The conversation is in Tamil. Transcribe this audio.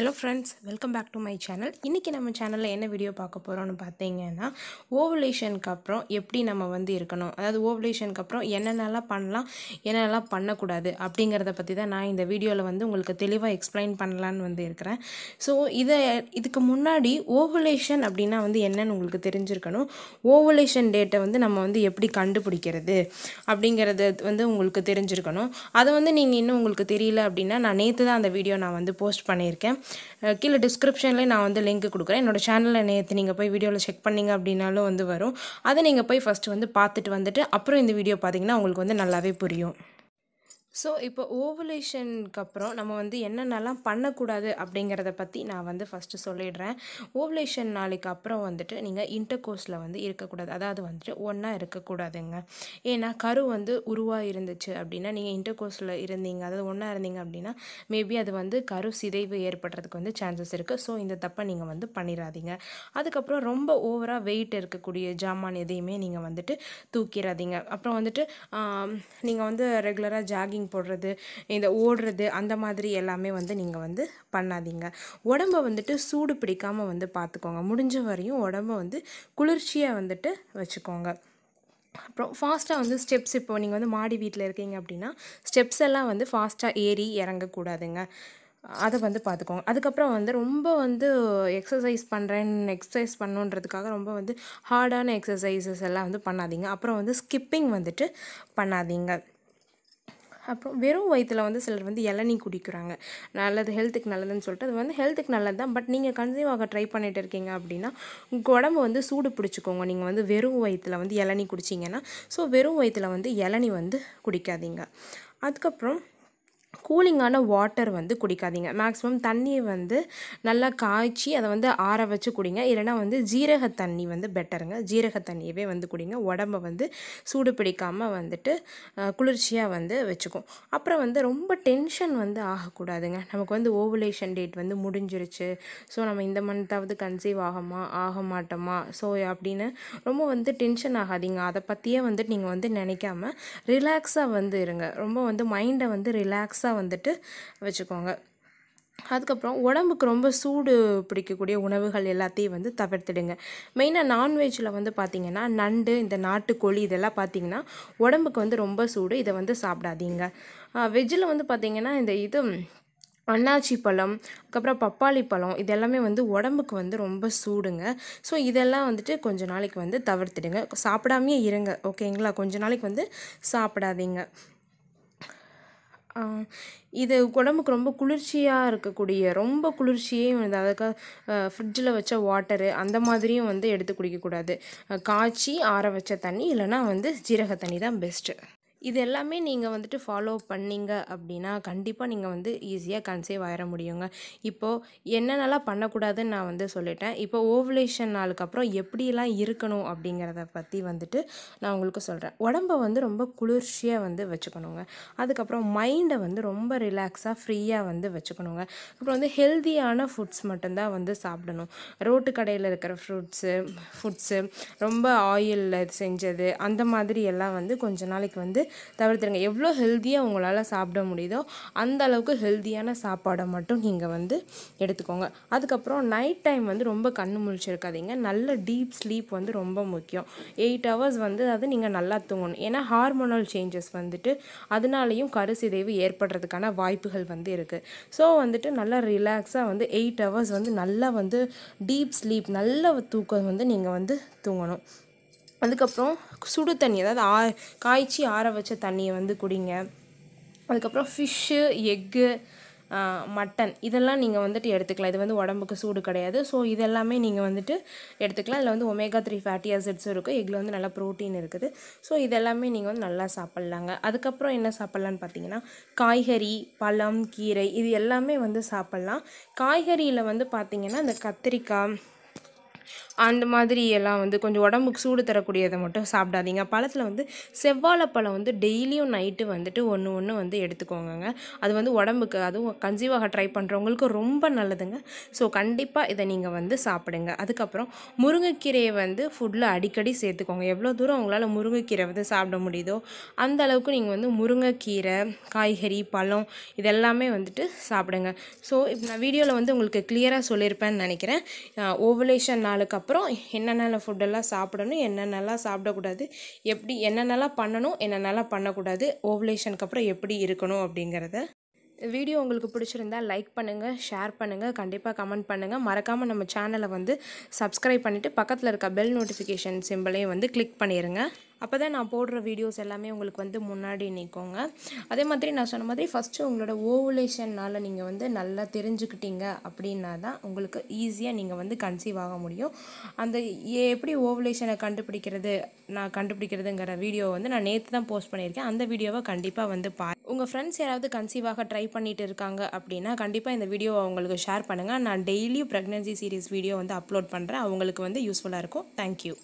hello friends welcome back to my channel இன்றைக்கி நம்ம சேனலில் என்ன வீடியோ பார்க்க போகிறோன்னு பார்த்தீங்கன்னா ஓவலேஷனுக்கு அப்புறம் எப்படி நம்ம வந்து இருக்கணும் அதாவது ஓவலேஷனுக்கு அப்புறம் என்னென்னலாம் பண்ணலாம் என்னென்னலாம் பண்ணக்கூடாது அப்படிங்கிறத பற்றி தான் நான் இந்த வீடியோவில் வந்து உங்களுக்கு தெளிவாக எக்ஸ்பிளைன் பண்ணலான்னு வந்து இருக்கிறேன் ஸோ இதை இதுக்கு முன்னாடி ஓவலேஷன் அப்படின்னா வந்து என்னென்னு உங்களுக்கு தெரிஞ்சிருக்கணும் ஓவலேஷன் டேட்டை வந்து நம்ம வந்து எப்படி கண்டுபிடிக்கிறது அப்படிங்கிறது வந்து உங்களுக்கு தெரிஞ்சிருக்கணும் அதை வந்து நீங்கள் இன்னும் உங்களுக்கு தெரியல அப்படின்னா நான் நேற்று தான் அந்த வீடியோ நான் வந்து போஸ்ட் பண்ணியிருக்கேன் கீழே டிஸ்கிரிப்ஷன்லேயே நான் வந்து லிங்க் கொடுக்குறேன் என்னோடய சேனலில் நேற்று நீங்கள் போய் வீடியோவில் செக் பண்ணிங்க அப்படின்னாலும் வந்து வரும் அதை நீங்கள் போய் ஃபஸ்ட்டு வந்து பார்த்துட்டு வந்துட்டு அப்புறம் இந்த வீடியோ பார்த்தீங்கன்னா உங்களுக்கு வந்து நல்லாவே புரியும் ஸோ இப்போ ஓவலேஷனுக்கு அப்புறம் நம்ம வந்து என்னென்னலாம் பண்ணக்கூடாது அப்படிங்கிறத பற்றி நான் வந்து ஃபஸ்ட்டு சொல்லிடுறேன் ஓவலேஷன் நாளைக்கு அப்புறம் வந்துட்டு நீங்கள் இன்டர் கோர்ஸில் வந்து இருக்கக்கூடாது அதாவது வந்துட்டு ஒன்றா இருக்கக்கூடாதுங்க ஏன்னா கரு வந்து உருவாக இருந்துச்சு அப்படின்னா நீங்கள் இன்டர் கோர்ஸில் இருந்தீங்க அதாவது ஒன்றா இருந்தீங்க அப்படின்னா மேபி அது வந்து கரு சிதைவு ஏற்படுறதுக்கு வந்து சான்சஸ் இருக்குது ஸோ இந்த தப்பை நீங்கள் வந்து பண்ணிடாதீங்க அதுக்கப்புறம் ரொம்ப ஓவராக வெயிட் இருக்கக்கூடிய ஜாமான் எதையுமே நீங்கள் வந்துட்டு தூக்கிடாதீங்க அப்புறம் வந்துட்டு நீங்கள் வந்து ரெகுலராக ஜாகிங் போடுறது இந்த ஓடுறது அந்த மாதிரி எல்லாமே வந்து நீங்கள் வந்து பண்ணாதீங்க உடம்பை வந்துட்டு சூடு பிடிக்காமல் வந்து பார்த்துக்கோங்க முடிஞ்ச வரையும் உடம்பை வந்து குளிர்ச்சியாக வந்துட்டு வச்சுக்கோங்க அப்புறம் ஃபாஸ்ட்டாக வந்து ஸ்டெப்ஸ் இப்போ நீங்கள் வந்து மாடி வீட்டில் இருக்கீங்க அப்படின்னா ஸ்டெப்ஸ் எல்லாம் வந்து ஃபாஸ்ட்டாக ஏறி இறங்கக்கூடாதுங்க அதை வந்து பார்த்துக்கோங்க அதுக்கப்புறம் வந்து ரொம்ப வந்து எக்ஸசைஸ் பண்ணுறேன் எக்ஸசைஸ் பண்ணுன்றதுக்காக ரொம்ப வந்து ஹார்டான எக்ஸசைசஸ் எல்லாம் வந்து பண்ணாதீங்க அப்புறம் வந்து ஸ்கிப்பிங் வந்துட்டு பண்ணாதீங்க அப்புறம் வெறும் வயிற்றில் வந்து சிலர் வந்து இளநீ குடிக்கிறாங்க நல்லது ஹெல்த்துக்கு நல்லதுன்னு சொல்லிட்டு அது வந்து ஹெல்த்துக்கு நல்லது தான் பட் நீங்கள் கன்சீவ் ஆக ட்ரை பண்ணிட்டு இருக்கீங்க அப்படின்னா உங்கள் உடம்பு வந்து சூடு பிடிச்சிக்கோங்க நீங்கள் வந்து வெறும் வயிற்றில் வந்து இளநீ குடிச்சிங்கன்னா ஸோ வெறும் வயிற்றில் வந்து இளநீ வந்து குடிக்காதீங்க அதுக்கப்புறம் கூலிங்கான வாட்டர் வந்து குடிக்காதீங்க மேக்ஸிமம் தண்ணியை வந்து நல்லா காய்ச்சி அதை வந்து ஆற வச்சு குடிங்க இல்லைனா வந்து ஜீரக தண்ணி வந்து பெட்டருங்க ஜீரக தண்ணியவே வந்து குடிங்க உடம்பை வந்து சூடு பிடிக்காமல் வந்துட்டு குளிர்ச்சியாக வந்து வச்சுக்கும் அப்புறம் வந்து ரொம்ப டென்ஷன் வந்து ஆகக்கூடாதுங்க நமக்கு வந்து ஓவலேஷன் டேட் வந்து முடிஞ்சிருச்சு ஸோ நம்ம இந்த மந்தாவது கன்சீவ் ஆகமா ஆக மாட்டோமா ஸோ அப்படின்னு ரொம்ப வந்து டென்ஷன் ஆகாதீங்க அதை பற்றியே வந்துட்டு நீங்கள் வந்து நினைக்காம ரிலாக்ஸாக வந்து இருங்க ரொம்ப வந்து மைண்டை வந்து ரிலாக்ஸ் ஸ்நாக்ஸாக வந்துட்டு வச்சுக்கோங்க அதுக்கப்புறம் உடம்புக்கு ரொம்ப சூடு பிடிக்கக்கூடிய உணவுகள் எல்லாத்தையும் வந்து தவிர்த்துடுங்க மெயினாக நான்வெஜ்ஜில் வந்து பார்த்திங்கன்னா நண்டு இந்த நாட்டுக்கோழி இதெல்லாம் பார்த்திங்கன்னா உடம்புக்கு வந்து ரொம்ப சூடு இதை வந்து சாப்பிடாதீங்க வெஜ்ஜில் வந்து பார்த்திங்கன்னா இந்த இது அண்ணாச்சி பழம் அதுக்கப்புறம் பப்பாளி பழம் இதெல்லாமே வந்து உடம்புக்கு வந்து ரொம்ப சூடுங்க ஸோ இதெல்லாம் வந்துட்டு கொஞ்ச நாளைக்கு வந்து தவிர்த்துடுங்க சாப்பிடாமையே இருங்க ஓகேங்களா கொஞ்ச நாளைக்கு வந்து சாப்பிடாதீங்க இது உடம்புக்கு ரொம்ப குளிர்ச்சியாக இருக்கக்கூடிய ரொம்ப குளிர்ச்சியே வந்து அதுக்காக ஃப்ரிட்ஜில் வச்ச வாட்டரு அந்த மாதிரியும் வந்து எடுத்து குடிக்கக்கூடாது காய்ச்சி ஆற வச்ச தண்ணி இல்லைனா வந்து ஜீரக தண்ணி தான் பெஸ்ட்டு இது எல்லாமே நீங்கள் வந்துட்டு ஃபாலோ பண்ணிங்க அப்படின்னா கண்டிப்பாக நீங்கள் வந்து ஈஸியாக கன்சீவ் ஆகிட முடியுங்க இப்போது என்னென்னலாம் பண்ணக்கூடாதுன்னு நான் வந்து சொல்லிட்டேன் இப்போ ஓவலேஷன் நாளுக்கு அப்புறம் எப்படிலாம் இருக்கணும் அப்படிங்கிறத பற்றி வந்துட்டு நான் உங்களுக்கு சொல்கிறேன் உடம்பை வந்து ரொம்ப குளிர்ச்சியாக வந்து வச்சுக்கணுங்க அதுக்கப்புறம் மைண்டை வந்து ரொம்ப ரிலாக்ஸாக ஃப்ரீயாக வந்து வச்சுக்கணுங்க அப்புறம் வந்து ஹெல்த்தியான ஃபுட்ஸ் மட்டும்தான் வந்து சாப்பிடணும் ரோட்டு கடையில் இருக்கிற ஃப்ரூட்ஸு ஃபுட்ஸு ரொம்ப ஆயிலில் செஞ்சது அந்த மாதிரி எல்லாம் வந்து கொஞ்ச நாளைக்கு வந்து தவிர்த்துருங்க எவ்வளோ ஹெல்த்தியாக உங்களால் சாப்பிட முடியுதோ அந்த அளவுக்கு ஹெல்த்தியான சாப்பாடை மட்டும் நீங்கள் வந்து எடுத்துக்கோங்க அதுக்கப்புறம் நைட் டைம் வந்து ரொம்ப கண்ணு முழிச்சிருக்காதீங்க நல்ல டீப் ஸ்லீப் வந்து ரொம்ப முக்கியம் எயிட் ஹவர்ஸ் வந்து அது நீங்கள் நல்லா தூங்கணும் ஏன்னா ஹார்மோனல் சேஞ்சஸ் வந்துட்டு அதனாலையும் கருசிதைவு ஏற்படுறதுக்கான வாய்ப்புகள் வந்து இருக்குது ஸோ வந்துட்டு நல்லா ரிலாக்ஸாக வந்து எயிட் ஹவர்ஸ் வந்து நல்லா வந்து டீப் ஸ்லீப் நல்ல தூக்கம் வந்து நீங்கள் வந்து தூங்கணும் அதுக்கப்புறம் சுடு தண்ணி அதாவது ஆ காய்ச்சி ஆற வச்ச தண்ணியை வந்து குடிங்க அதுக்கப்புறம் ஃபிஷ்ஷு எக்கு மட்டன் இதெல்லாம் நீங்கள் வந்துட்டு எடுத்துக்கலாம் இது வந்து உடம்புக்கு சூடு கிடையாது ஸோ இதெல்லாமே நீங்கள் வந்துட்டு எடுத்துக்கலாம் இதில் வந்து ஒமேகா த்ரீ ஃபேட்டி ஆசிட்ஸும் இருக்குது எக்கில் வந்து நல்லா ப்ரோட்டீன் இருக்குது ஸோ இதெல்லாமே நீங்கள் வந்து நல்லா சாப்பிட்லாங்க அதுக்கப்புறம் என்ன சாப்பிட்லான்னு பார்த்தீங்கன்னா காய்கறி பழம் கீரை இது எல்லாமே வந்து சாப்பிட்லாம் காய்கறியில் வந்து பார்த்திங்கன்னா இந்த கத்திரிக்காய் அந்த மாதிரி எல்லாம் வந்து கொஞ்சம் உடம்புக்கு சூடு தரக்கூடியதை மட்டும் சாப்பிடாதீங்க பழத்தில் வந்து செவ்வாழை பழம் வந்து டெய்லியும் நைட்டு வந்துட்டு ஒன்று ஒன்று வந்து எடுத்துக்கோங்க அது வந்து உடம்புக்கு அதுவும் கஞ்சிவாக ட்ரை பண்ணுறவங்களுக்கு ரொம்ப நல்லதுங்க ஸோ கண்டிப்பாக இதை நீங்கள் வந்து சாப்பிடுங்க அதுக்கப்புறம் முருங்கைக்கீரையை வந்து ஃபுட்டில் அடிக்கடி சேர்த்துக்கோங்க எவ்வளோ தூரம் உங்களால் முருங்கைக்கீரை வந்து சாப்பிட முடியுதோ அந்த அளவுக்கு நீங்கள் வந்து முருங்கைக்கீரை காய்கறி பழம் இதெல்லாமே வந்துட்டு சாப்பிடுங்க ஸோ இப்போ நான் வீடியோவில் வந்து உங்களுக்கு கிளியராக சொல்லியிருப்பேன்னு நினைக்கிறேன் ஓவலேஷன் நாளுக்கு அப்புறம் என்னென்ன ஃபுட்டெல்லாம் சாப்பிடணும் என்னென்னலாம் சாப்பிடக்கூடாது எப்படி என்னென்னலாம் பண்ணணும் என்னென்னலாம் பண்ணக்கூடாது ஓவலேஷனுக்கு அப்புறம் எப்படி இருக்கணும் அப்படிங்கிறத வீடியோ உங்களுக்கு பிடிச்சிருந்தா லைக் பண்ணுங்கள் ஷேர் பண்ணுங்கள் கண்டிப்பாக கமெண்ட் பண்ணுங்கள் மறக்காமல் நம்ம சேனலை வந்து சப்ஸ்கிரைப் பண்ணிவிட்டு பக்கத்தில் இருக்க பெல் நோட்டிஃபிகேஷன் சிம்பிளையும் வந்து கிளிக் பண்ணிடுங்க அப்போ தான் நான் போடுற வீடியோஸ் எல்லாமே உங்களுக்கு வந்து முன்னாடி நிற்கோங்க அதே மாதிரி நான் சொன்ன மாதிரி ஃபஸ்ட்டு உங்களோட ஓவுலேஷன்னால் நீங்கள் வந்து நல்லா தெரிஞ்சுக்கிட்டீங்க அப்படின்னா தான் உங்களுக்கு ஈஸியாக நீங்கள் வந்து கன்சீவ் ஆக முடியும் அந்த எப்படி ஓவுலேஷனை கண்டுபிடிக்கிறது நான் கண்டுபிடிக்கிறதுங்கிற வீடியோ வந்து நான் நேற்று தான் போஸ்ட் பண்ணியிருக்கேன் அந்த வீடியோவை கண்டிப்பாக வந்து பா உங்கள் ஃப்ரெண்ட்ஸ் யாராவது கன்சீவாக ட்ரை பண்ணிட்டு இருக்காங்க அப்படின்னா கண்டிப்பாக இந்த வீடியோவை அவங்களுக்கு ஷேர் பண்ணுங்கள் நான் டெய்லியும் ப்ரெக்னன்சி சீரீஸ் வீடியோ வந்து அப்லோட் பண்ணுறேன் அவங்களுக்கு வந்து யூஸ்ஃபுல்லாக இருக்கும் தேங்க்யூ